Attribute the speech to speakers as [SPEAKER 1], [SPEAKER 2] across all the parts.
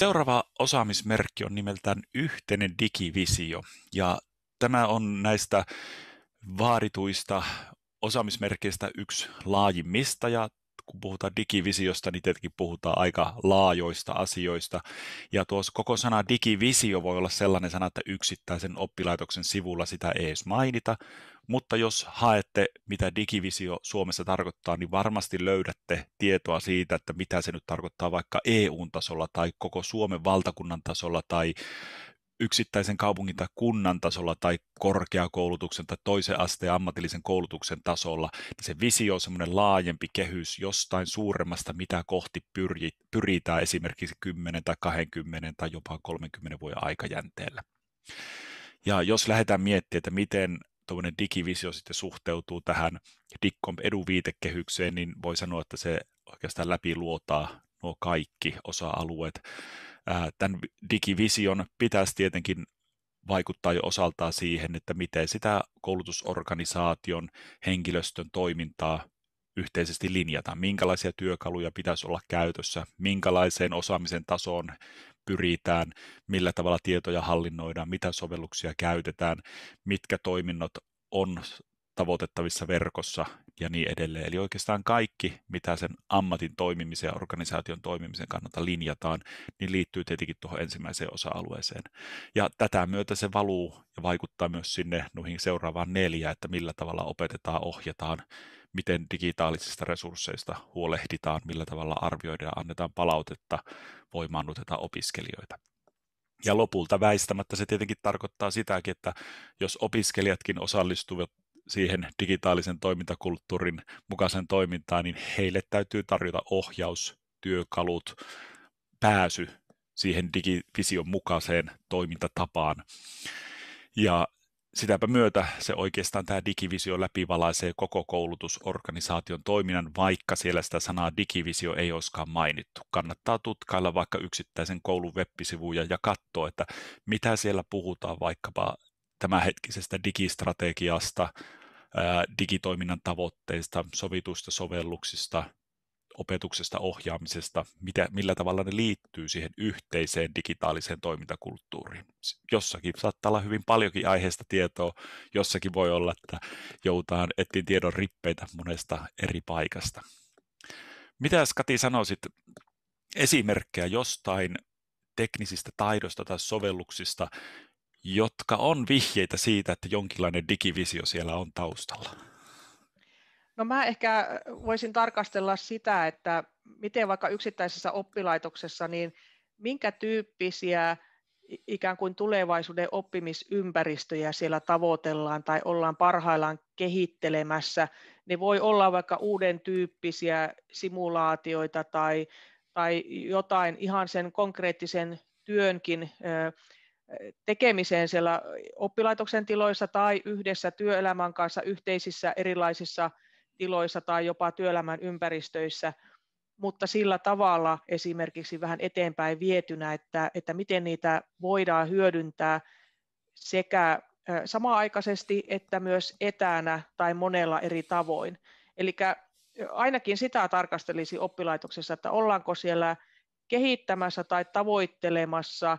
[SPEAKER 1] Seuraava osaamismerkki on nimeltään yhteinen digivisio ja tämä on näistä vaadituista osaamismerkeistä yksi laajimmista ja kun puhutaan digivisiosta, niin tietenkin puhutaan aika laajoista asioista. Ja tuossa koko sana digivisio voi olla sellainen sana, että yksittäisen oppilaitoksen sivulla sitä ei edes mainita, mutta jos haette, mitä digivisio Suomessa tarkoittaa, niin varmasti löydätte tietoa siitä, että mitä se nyt tarkoittaa vaikka EU-tasolla tai koko Suomen valtakunnan tasolla tai yksittäisen kaupungin tai kunnan tasolla tai korkeakoulutuksen tai toisen asteen ammatillisen koulutuksen tasolla, niin se visio on semmoinen laajempi kehys jostain suuremmasta, mitä kohti pyri, pyritään esimerkiksi 10 tai 20 tai jopa 30 vuoden aikajänteellä. Ja jos lähdetään miettimään, että miten tuommoinen digivisio sitten suhteutuu tähän Diccom eduviitekehykseen, niin voi sanoa, että se oikeastaan läpi luotaa nuo kaikki osa-alueet Tämän digivision pitäisi tietenkin vaikuttaa jo osaltaan siihen, että miten sitä koulutusorganisaation henkilöstön toimintaa yhteisesti linjata, minkälaisia työkaluja pitäisi olla käytössä, minkälaiseen osaamisen tasoon pyritään, millä tavalla tietoja hallinnoidaan, mitä sovelluksia käytetään, mitkä toiminnot on tavoitettavissa verkossa, ja niin edelleen. Eli oikeastaan kaikki, mitä sen ammatin toimimisen ja organisaation toimimisen kannalta linjataan, niin liittyy tietenkin tuohon ensimmäiseen osa-alueeseen. Ja tätä myötä se valuu ja vaikuttaa myös sinne noihin seuraavaan neljään, että millä tavalla opetetaan, ohjataan, miten digitaalisista resursseista huolehditaan, millä tavalla arvioidaan, annetaan palautetta, voimaannutetaan opiskelijoita. Ja lopulta väistämättä se tietenkin tarkoittaa sitäkin, että jos opiskelijatkin osallistuvat siihen digitaalisen toimintakulttuurin mukaisen toimintaan, niin heille täytyy tarjota ohjaus, työkalut, pääsy siihen digivision mukaiseen toimintatapaan. Ja sitäpä myötä se oikeastaan tämä digivisio läpivalaisee koko koulutusorganisaation toiminnan, vaikka siellä sitä sanaa digivisio ei olisikaan mainittu. Kannattaa tutkailla vaikka yksittäisen koulun web-sivuja ja katsoa, että mitä siellä puhutaan vaikka tämänhetkisestä digistrategiasta, digitoiminnan tavoitteista, sovituista sovelluksista, opetuksesta, ohjaamisesta, mitä, millä tavalla ne liittyy siihen yhteiseen digitaaliseen toimintakulttuuriin. Jossakin saattaa olla hyvin paljonkin aiheesta tietoa, jossakin voi olla, että joutaan etsiä tiedon rippeitä monesta eri paikasta. Mitä Kati sanoisit esimerkkejä jostain teknisistä taidosta tai sovelluksista, jotka on vihjeitä siitä, että jonkinlainen digivisio siellä on taustalla?
[SPEAKER 2] No mä ehkä voisin tarkastella sitä, että miten vaikka yksittäisessä oppilaitoksessa, niin minkä tyyppisiä ikään kuin tulevaisuuden oppimisympäristöjä siellä tavoitellaan tai ollaan parhaillaan kehittelemässä. Ne voi olla vaikka uuden tyyppisiä simulaatioita tai, tai jotain ihan sen konkreettisen työnkin tekemiseen siellä oppilaitoksen tiloissa tai yhdessä työelämän kanssa yhteisissä erilaisissa tiloissa tai jopa työelämän ympäristöissä, mutta sillä tavalla esimerkiksi vähän eteenpäin vietynä, että, että miten niitä voidaan hyödyntää sekä samaaikaisesti että myös etänä tai monella eri tavoin. Eli ainakin sitä tarkastelisi oppilaitoksessa, että ollaanko siellä kehittämässä tai tavoittelemassa –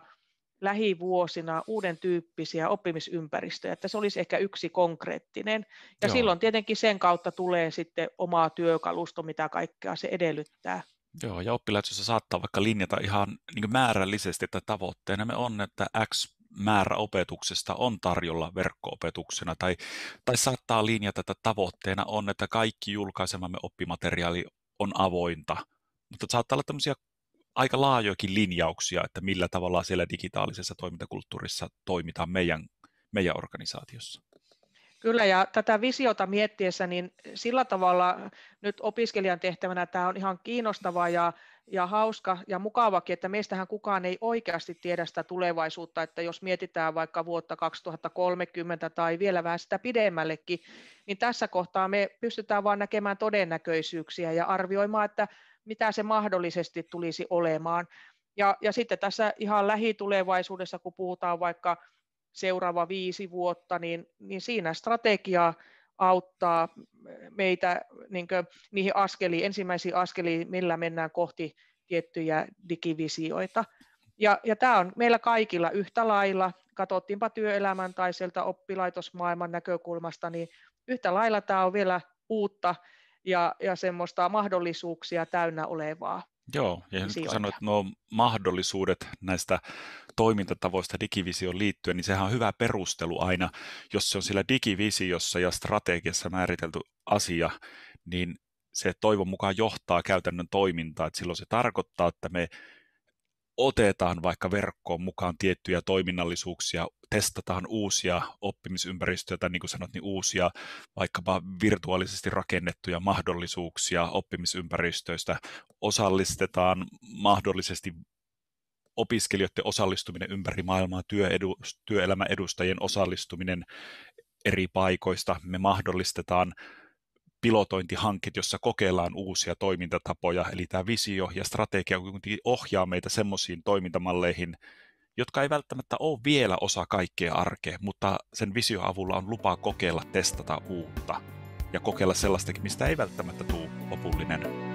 [SPEAKER 2] lähivuosina uuden tyyppisiä oppimisympäristöjä, että se olisi ehkä yksi konkreettinen. Ja Joo. silloin tietenkin sen kautta tulee sitten omaa työkalusto, mitä kaikkea se edellyttää.
[SPEAKER 1] Joo, ja oppilaitossa saattaa vaikka linjata ihan niin määrällisesti, että tavoitteena me on, että X määrä opetuksesta on tarjolla verkkoopetuksena tai, tai saattaa linjata, että tavoitteena on, että kaikki julkaisemamme oppimateriaali on avointa. Mutta saattaa olla tämmöisiä aika laajoikin linjauksia, että millä tavalla siellä digitaalisessa toimintakulttuurissa toimitaan meidän, meidän organisaatiossa.
[SPEAKER 2] Kyllä, ja tätä visiota miettiessä, niin sillä tavalla nyt opiskelijan tehtävänä tämä on ihan kiinnostava ja, ja hauska ja mukavakin, että meistähän kukaan ei oikeasti tiedä sitä tulevaisuutta, että jos mietitään vaikka vuotta 2030 tai vielä vähän sitä pidemmällekin, niin tässä kohtaa me pystytään vain näkemään todennäköisyyksiä ja arvioimaan, että mitä se mahdollisesti tulisi olemaan. Ja, ja sitten tässä ihan lähitulevaisuudessa, kun puhutaan vaikka seuraava viisi vuotta, niin, niin siinä strategiaa auttaa meitä niin kuin, niihin askeliin, ensimmäisiin askeliin, millä mennään kohti tiettyjä digivisioita. Ja, ja tämä on meillä kaikilla yhtä lailla, katsottiinpa työelämän tai sieltä oppilaitosmaailman näkökulmasta, niin yhtä lailla tämä on vielä uutta ja, ja semmoista mahdollisuuksia täynnä olevaa
[SPEAKER 1] Joo, ja nyt kun sanoit nuo mahdollisuudet näistä toimintatavoista digivisioon liittyen, niin sehän on hyvä perustelu aina, jos se on sillä digivisiossa ja strategiassa määritelty asia, niin se toivon mukaan johtaa käytännön toimintaa, että silloin se tarkoittaa, että me otetaan vaikka verkkoon mukaan tiettyjä toiminnallisuuksia, testataan uusia oppimisympäristöjä tai niin kuin sanot, niin uusia vaikkapa virtuaalisesti rakennettuja mahdollisuuksia oppimisympäristöistä, osallistetaan mahdollisesti opiskelijoiden osallistuminen ympäri maailmaa, työedu, työelämän edustajien osallistuminen eri paikoista, me mahdollistetaan pilotointihankkeet, jossa kokeillaan uusia toimintatapoja, eli tämä visio ja strategia kuitenkin ohjaa meitä semmoisiin toimintamalleihin, jotka ei välttämättä ole vielä osa kaikkea arkea, mutta sen vision avulla on lupa kokeilla, testata uutta ja kokeilla sellaistakin, mistä ei välttämättä tule lopullinen